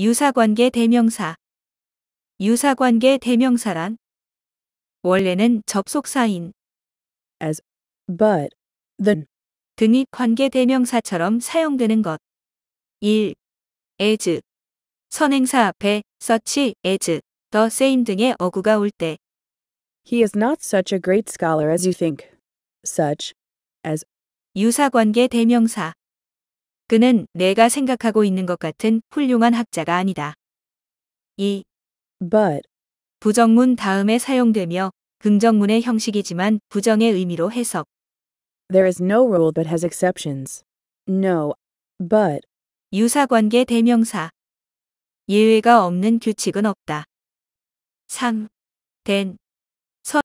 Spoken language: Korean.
유사관계 대명사 유사관계 대명사란 원래는 접속사인 as, but, then 등이 관계 대명사처럼 사용되는 것. 1. as 선행사 앞에 such as, the same 등의 어구가 올때 He is not such a great scholar as you think. such as 유사관계 대명사 그는 내가 생각하고 있는 것 같은 훌륭한 학자가 아니다. 2. but 부정문 다음에 사용되며 긍정문의 형식이지만 부정의 의미로 해석. There is no rule but has exceptions. No, but 유사관계 대명사. 예외가 없는 규칙은 없다. 3. 된